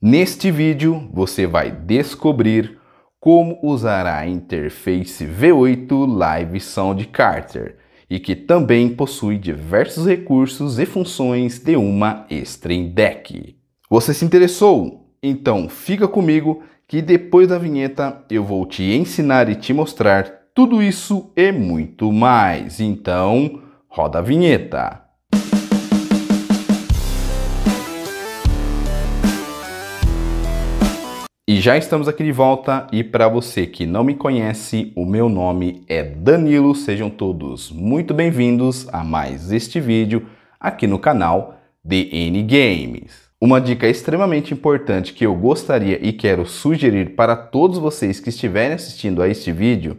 Neste vídeo você vai descobrir como usar a interface V8 Live Sound Carter e que também possui diversos recursos e funções de uma Stream Deck. Você se interessou? Então fica comigo que depois da vinheta eu vou te ensinar e te mostrar tudo isso e muito mais. Então, roda a vinheta. E já estamos aqui de volta e para você que não me conhece, o meu nome é Danilo, sejam todos muito bem-vindos a mais este vídeo aqui no canal DN Games. Uma dica extremamente importante que eu gostaria e quero sugerir para todos vocês que estiverem assistindo a este vídeo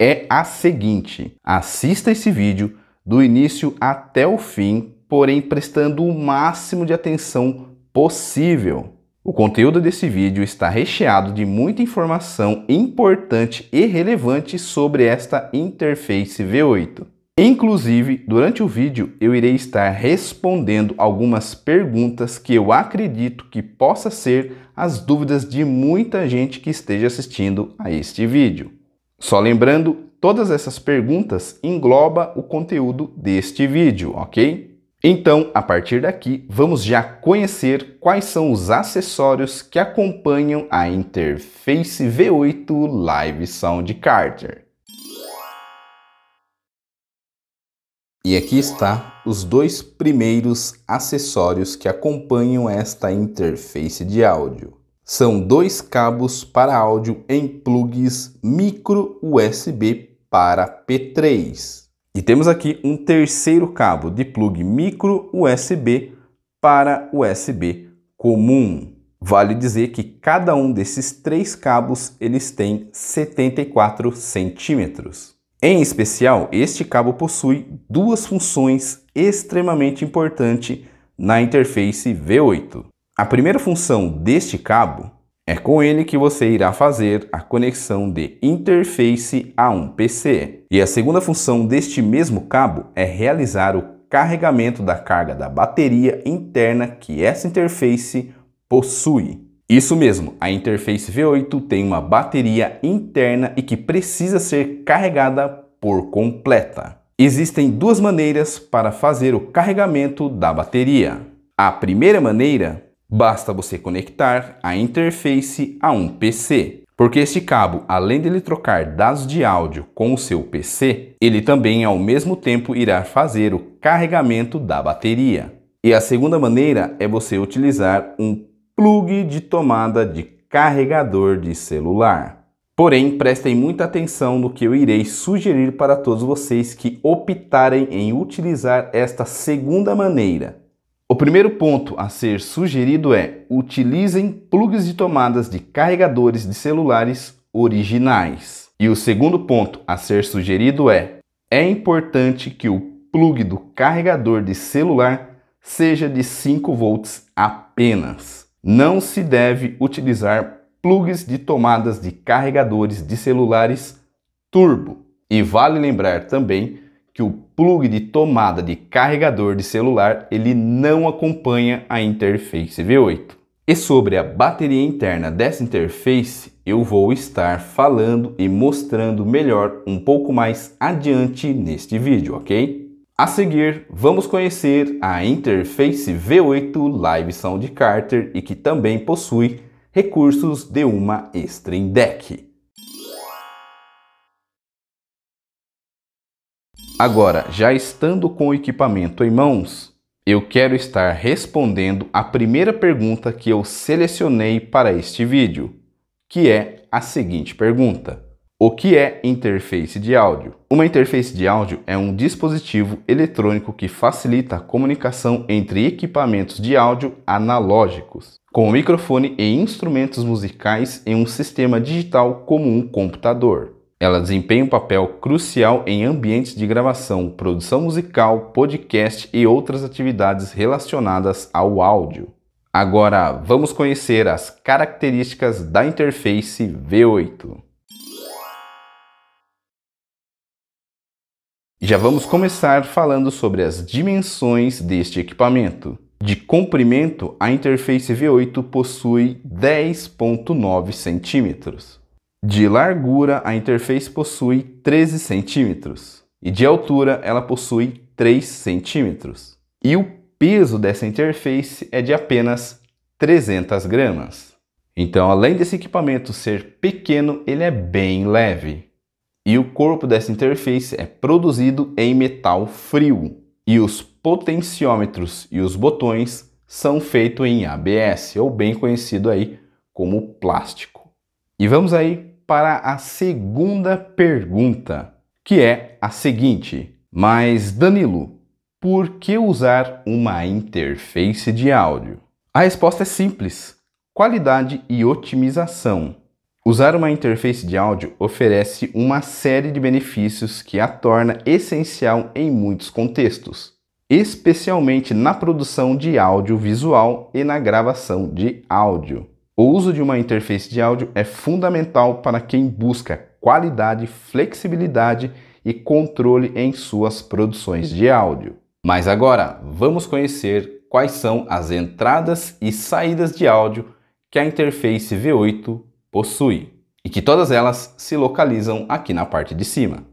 é a seguinte: assista esse vídeo do início até o fim, porém prestando o máximo de atenção possível. O conteúdo desse vídeo está recheado de muita informação importante e relevante sobre esta interface V8. Inclusive, durante o vídeo eu irei estar respondendo algumas perguntas que eu acredito que possa ser as dúvidas de muita gente que esteja assistindo a este vídeo. Só lembrando, todas essas perguntas engloba o conteúdo deste vídeo, ok? Então, a partir daqui, vamos já conhecer quais são os acessórios que acompanham a interface V8 Live Sound Carter. E aqui está os dois primeiros acessórios que acompanham esta interface de áudio. São dois cabos para áudio em plugs micro USB para P3. E temos aqui um terceiro cabo de plug micro USB para USB comum. Vale dizer que cada um desses três cabos eles têm 74 centímetros. Em especial, este cabo possui duas funções extremamente importantes na interface V8. A primeira função deste cabo é com ele que você irá fazer a conexão de interface a um PC. E a segunda função deste mesmo cabo é realizar o carregamento da carga da bateria interna que essa interface possui. Isso mesmo, a interface V8 tem uma bateria interna e que precisa ser carregada por completa. Existem duas maneiras para fazer o carregamento da bateria. A primeira maneira Basta você conectar a interface a um PC, porque este cabo, além dele trocar dados de áudio com o seu PC, ele também ao mesmo tempo irá fazer o carregamento da bateria. E a segunda maneira é você utilizar um plug de tomada de carregador de celular. Porém, prestem muita atenção no que eu irei sugerir para todos vocês que optarem em utilizar esta segunda maneira. O primeiro ponto a ser sugerido é: utilizem plugs de tomadas de carregadores de celulares originais. E o segundo ponto a ser sugerido é: é importante que o plug do carregador de celular seja de 5 volts apenas. Não se deve utilizar plugs de tomadas de carregadores de celulares turbo. E vale lembrar também que o plug de tomada de carregador de celular ele não acompanha a interface V8. E sobre a bateria interna dessa interface, eu vou estar falando e mostrando melhor um pouco mais adiante neste vídeo, ok? A seguir, vamos conhecer a interface V8 Live Sound Carter e que também possui recursos de uma Stream Deck. Agora, já estando com o equipamento em mãos, eu quero estar respondendo a primeira pergunta que eu selecionei para este vídeo, que é a seguinte pergunta. O que é interface de áudio? Uma interface de áudio é um dispositivo eletrônico que facilita a comunicação entre equipamentos de áudio analógicos, com microfone e instrumentos musicais em um sistema digital como um computador. Ela desempenha um papel crucial em ambientes de gravação, produção musical, podcast e outras atividades relacionadas ao áudio. Agora vamos conhecer as características da interface V8. Já vamos começar falando sobre as dimensões deste equipamento. De comprimento, a interface V8 possui 10,9 centímetros. De largura, a interface possui 13 centímetros e de altura ela possui 3 centímetros. E o peso dessa interface é de apenas 300 gramas. Então, além desse equipamento ser pequeno, ele é bem leve. E o corpo dessa interface é produzido em metal frio. E os potenciômetros e os botões são feitos em ABS, ou bem conhecido aí como plástico. E vamos aí para a segunda pergunta, que é a seguinte: Mas Danilo, por que usar uma interface de áudio? A resposta é simples: qualidade e otimização. Usar uma interface de áudio oferece uma série de benefícios que a torna essencial em muitos contextos, especialmente na produção de audiovisual e na gravação de áudio. O uso de uma interface de áudio é fundamental para quem busca qualidade, flexibilidade e controle em suas produções de áudio. Mas agora, vamos conhecer quais são as entradas e saídas de áudio que a interface V8 possui e que todas elas se localizam aqui na parte de cima.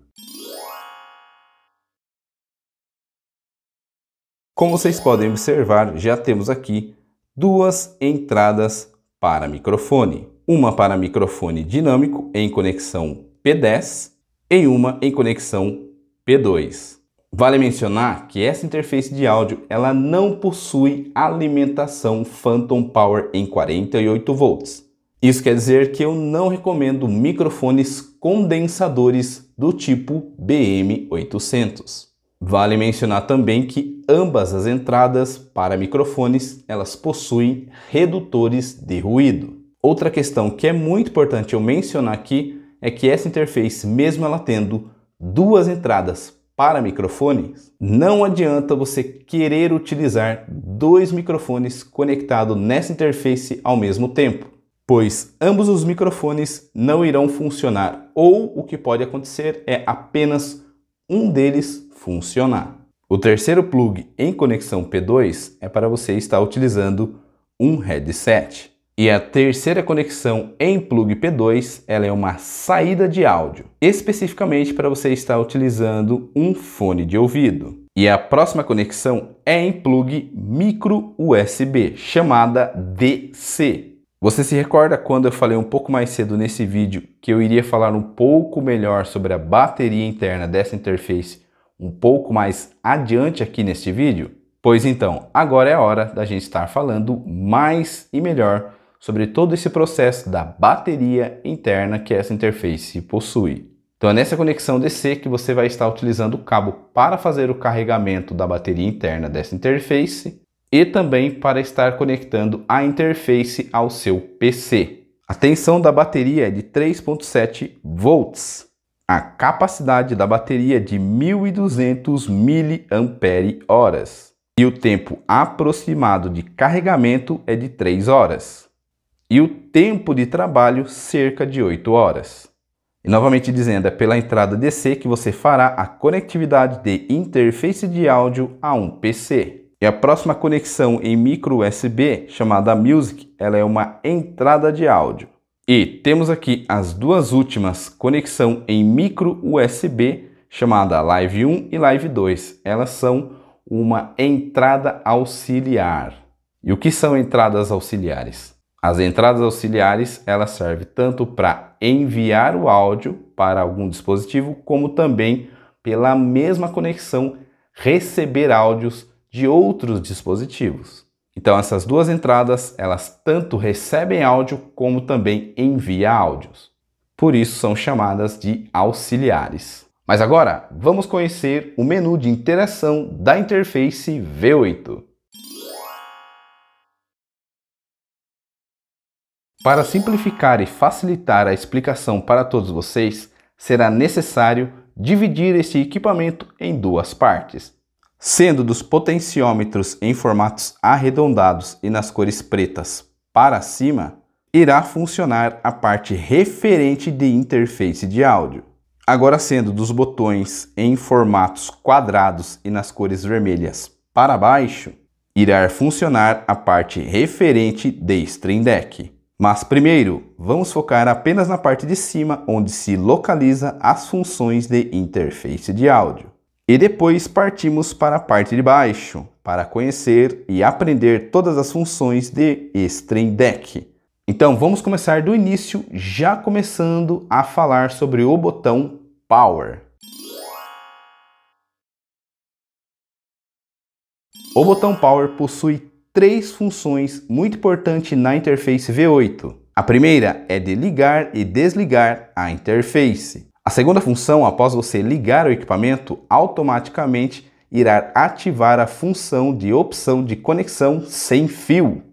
Como vocês podem observar, já temos aqui duas entradas para microfone, uma para microfone dinâmico em conexão P10 e uma em conexão P2. Vale mencionar que essa interface de áudio ela não possui alimentação Phantom Power em 48 volts. Isso quer dizer que eu não recomendo microfones condensadores do tipo BM800. Vale mencionar também que ambas as entradas para microfones, elas possuem redutores de ruído. Outra questão que é muito importante eu mencionar aqui é que essa interface, mesmo ela tendo duas entradas para microfones, não adianta você querer utilizar dois microfones conectados nessa interface ao mesmo tempo, pois ambos os microfones não irão funcionar ou o que pode acontecer é apenas um deles funcionar. O terceiro plug em conexão P2 é para você estar utilizando um headset. E a terceira conexão em plug P2, ela é uma saída de áudio, especificamente para você estar utilizando um fone de ouvido. E a próxima conexão é em plug micro USB, chamada DC. Você se recorda quando eu falei um pouco mais cedo nesse vídeo que eu iria falar um pouco melhor sobre a bateria interna dessa interface um pouco mais adiante aqui neste vídeo? Pois então, agora é a hora da gente estar falando mais e melhor sobre todo esse processo da bateria interna que essa interface possui. Então é nessa conexão DC que você vai estar utilizando o cabo para fazer o carregamento da bateria interna dessa interface e também para estar conectando a interface ao seu PC. A tensão da bateria é de 3.7 volts a capacidade da bateria de 1.200 mAh e o tempo aproximado de carregamento é de 3 horas e o tempo de trabalho cerca de 8 horas. E novamente dizendo, é pela entrada DC que você fará a conectividade de interface de áudio a um PC. E a próxima conexão em micro USB, chamada Music, ela é uma entrada de áudio. E temos aqui as duas últimas, conexão em micro USB, chamada Live 1 e Live 2. Elas são uma entrada auxiliar. E o que são entradas auxiliares? As entradas auxiliares, elas servem tanto para enviar o áudio para algum dispositivo, como também pela mesma conexão receber áudios de outros dispositivos. Então essas duas entradas, elas tanto recebem áudio como também envia áudios. Por isso são chamadas de auxiliares. Mas agora, vamos conhecer o menu de interação da interface V8. Para simplificar e facilitar a explicação para todos vocês, será necessário dividir esse equipamento em duas partes sendo dos potenciômetros em formatos arredondados e nas cores pretas para cima, irá funcionar a parte referente de interface de áudio. Agora sendo dos botões em formatos quadrados e nas cores vermelhas para baixo, irá funcionar a parte referente de Stream Deck. Mas primeiro, vamos focar apenas na parte de cima onde se localiza as funções de interface de áudio. E depois partimos para a parte de baixo, para conhecer e aprender todas as funções de Stream Deck. Então vamos começar do início, já começando a falar sobre o botão Power. O botão Power possui três funções muito importantes na interface V8. A primeira é de ligar e desligar a interface. A segunda função, após você ligar o equipamento, automaticamente irá ativar a função de opção de conexão sem fio,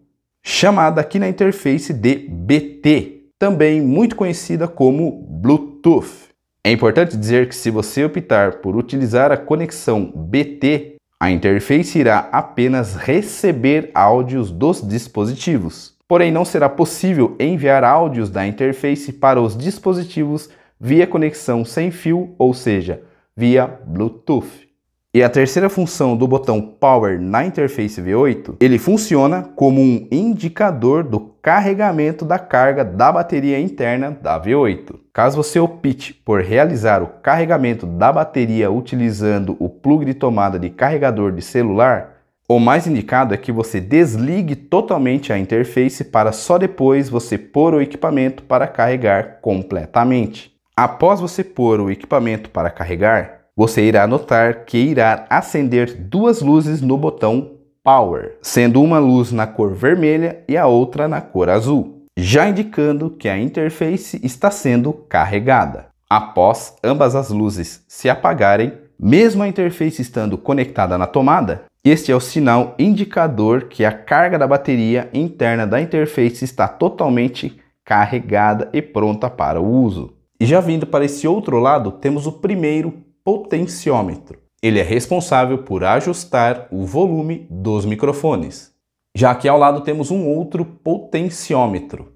chamada aqui na interface de BT, também muito conhecida como Bluetooth. É importante dizer que se você optar por utilizar a conexão BT, a interface irá apenas receber áudios dos dispositivos. Porém, não será possível enviar áudios da interface para os dispositivos via conexão sem fio, ou seja, via Bluetooth. E a terceira função do botão Power na interface V8, ele funciona como um indicador do carregamento da carga da bateria interna da V8. Caso você opte por realizar o carregamento da bateria utilizando o plug de tomada de carregador de celular, o mais indicado é que você desligue totalmente a interface para só depois você pôr o equipamento para carregar completamente. Após você pôr o equipamento para carregar, você irá notar que irá acender duas luzes no botão Power, sendo uma luz na cor vermelha e a outra na cor azul, já indicando que a interface está sendo carregada. Após ambas as luzes se apagarem, mesmo a interface estando conectada na tomada, este é o sinal indicador que a carga da bateria interna da interface está totalmente carregada e pronta para o uso. E já vindo para esse outro lado, temos o primeiro potenciômetro. Ele é responsável por ajustar o volume dos microfones. Já aqui ao lado temos um outro potenciômetro.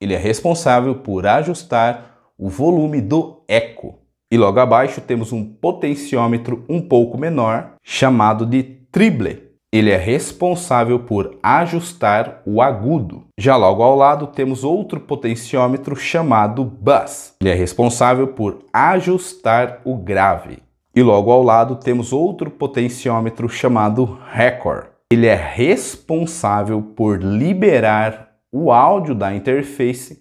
Ele é responsável por ajustar o volume do eco. E logo abaixo temos um potenciômetro um pouco menor, chamado de triple, ele é responsável por ajustar o agudo. Já logo ao lado temos outro potenciômetro chamado bus. Ele é responsável por ajustar o grave. E logo ao lado temos outro potenciômetro chamado record. Ele é responsável por liberar o áudio da interface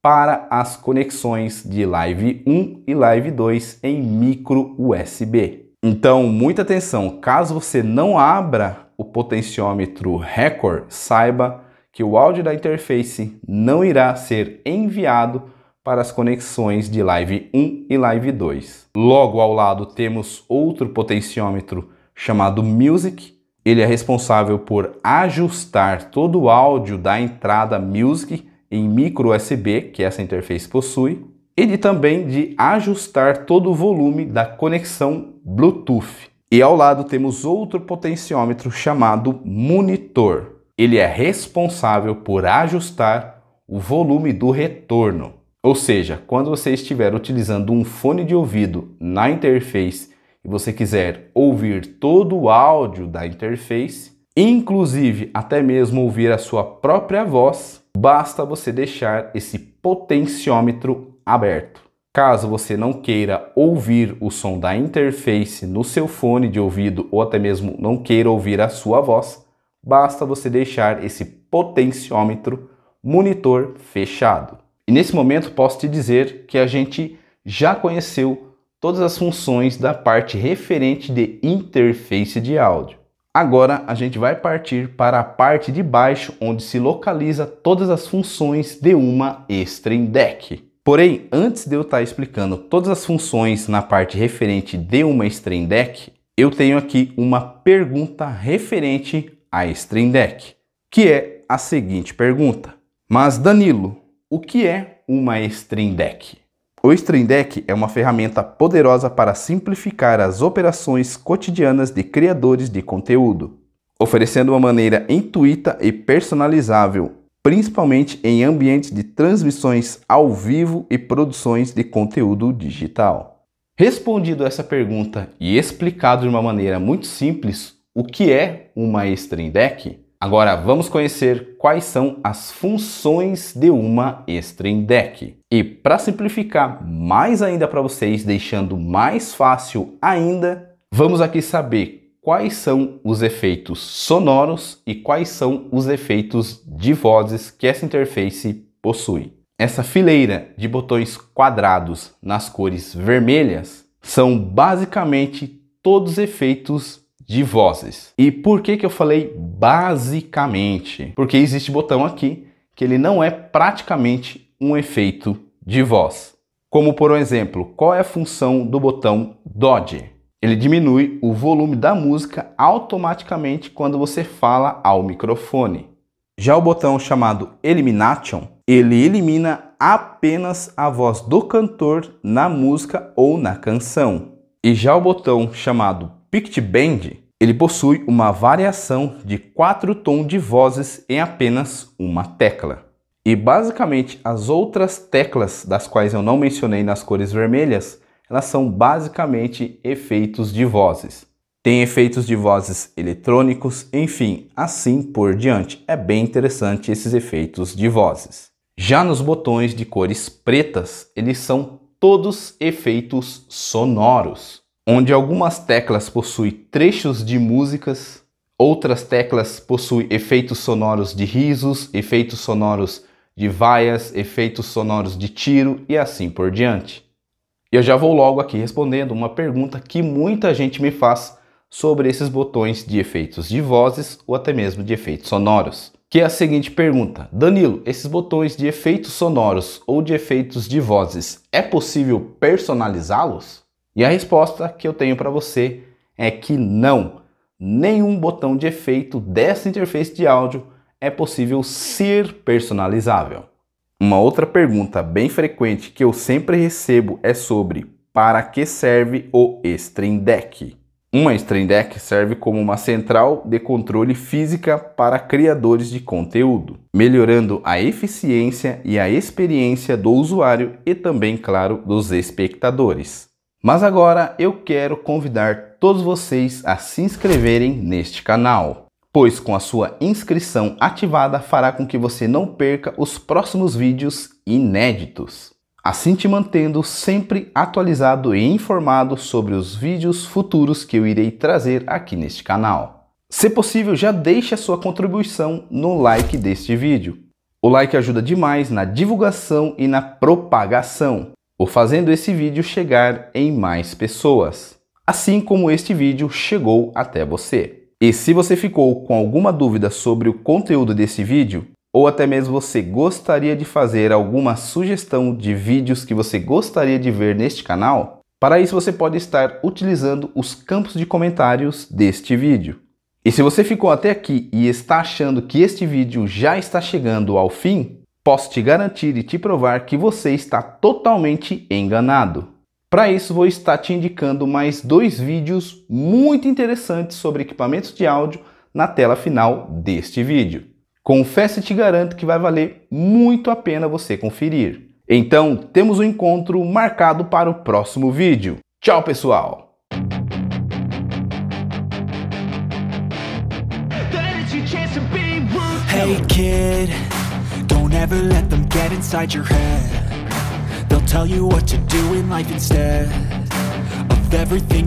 para as conexões de Live 1 e Live 2 em micro USB. Então, muita atenção, caso você não abra o potenciômetro Record, saiba que o áudio da interface não irá ser enviado para as conexões de Live 1 e Live 2. Logo ao lado temos outro potenciômetro chamado Music. Ele é responsável por ajustar todo o áudio da entrada Music em micro USB que essa interface possui e de, também de ajustar todo o volume da conexão Bluetooth. E ao lado temos outro potenciômetro chamado monitor. Ele é responsável por ajustar o volume do retorno. Ou seja, quando você estiver utilizando um fone de ouvido na interface e você quiser ouvir todo o áudio da interface, inclusive até mesmo ouvir a sua própria voz, basta você deixar esse potenciômetro aberto. Caso você não queira ouvir o som da interface no seu fone de ouvido ou até mesmo não queira ouvir a sua voz, basta você deixar esse potenciômetro monitor fechado. E nesse momento posso te dizer que a gente já conheceu todas as funções da parte referente de interface de áudio. Agora a gente vai partir para a parte de baixo onde se localiza todas as funções de uma Stream Deck. Porém, antes de eu estar tá explicando todas as funções na parte referente de uma Stream Deck, eu tenho aqui uma pergunta referente à Stream Deck, que é a seguinte pergunta. Mas Danilo, o que é uma Stream Deck? O Stream Deck é uma ferramenta poderosa para simplificar as operações cotidianas de criadores de conteúdo, oferecendo uma maneira intuita e personalizável principalmente em ambientes de transmissões ao vivo e produções de conteúdo digital? Respondido essa pergunta e explicado de uma maneira muito simples o que é uma Stream Deck, agora vamos conhecer quais são as funções de uma Stream Deck. E para simplificar mais ainda para vocês, deixando mais fácil ainda, vamos aqui saber quais são os efeitos sonoros e quais são os efeitos de vozes que essa interface possui. Essa fileira de botões quadrados nas cores vermelhas são basicamente todos os efeitos de vozes. E por que, que eu falei basicamente? Porque existe botão aqui que ele não é praticamente um efeito de voz. Como por um exemplo, qual é a função do botão Dodge? Ele diminui o volume da música automaticamente quando você fala ao microfone. Já o botão chamado Elimination, ele elimina apenas a voz do cantor na música ou na canção. E já o botão chamado Pict Bend, ele possui uma variação de quatro tons de vozes em apenas uma tecla. E basicamente as outras teclas, das quais eu não mencionei nas cores vermelhas, elas são basicamente efeitos de vozes. Tem efeitos de vozes eletrônicos, enfim, assim por diante. É bem interessante esses efeitos de vozes. Já nos botões de cores pretas, eles são todos efeitos sonoros, onde algumas teclas possuem trechos de músicas, outras teclas possuem efeitos sonoros de risos, efeitos sonoros de vaias, efeitos sonoros de tiro e assim por diante. E eu já vou logo aqui respondendo uma pergunta que muita gente me faz sobre esses botões de efeitos de vozes ou até mesmo de efeitos sonoros. Que é a seguinte pergunta: Danilo, esses botões de efeitos sonoros ou de efeitos de vozes, é possível personalizá-los? E a resposta que eu tenho para você é que não. Nenhum botão de efeito dessa interface de áudio é possível ser personalizável. Uma outra pergunta bem frequente que eu sempre recebo é sobre para que serve o Stream Deck? Uma Stream Deck serve como uma central de controle física para criadores de conteúdo, melhorando a eficiência e a experiência do usuário e também, claro, dos espectadores. Mas agora eu quero convidar todos vocês a se inscreverem neste canal pois com a sua inscrição ativada fará com que você não perca os próximos vídeos inéditos. Assim te mantendo sempre atualizado e informado sobre os vídeos futuros que eu irei trazer aqui neste canal. Se possível, já deixe a sua contribuição no like deste vídeo. O like ajuda demais na divulgação e na propagação, o fazendo esse vídeo chegar em mais pessoas, assim como este vídeo chegou até você. E se você ficou com alguma dúvida sobre o conteúdo desse vídeo, ou até mesmo você gostaria de fazer alguma sugestão de vídeos que você gostaria de ver neste canal, para isso você pode estar utilizando os campos de comentários deste vídeo. E se você ficou até aqui e está achando que este vídeo já está chegando ao fim, posso te garantir e te provar que você está totalmente enganado. Para isso, vou estar te indicando mais dois vídeos muito interessantes sobre equipamentos de áudio na tela final deste vídeo. Confesso e te garanto que vai valer muito a pena você conferir. Então, temos um encontro marcado para o próximo vídeo. Tchau, pessoal! Hey kid, don't ever let them get inside your head tell you what to do in life instead of everything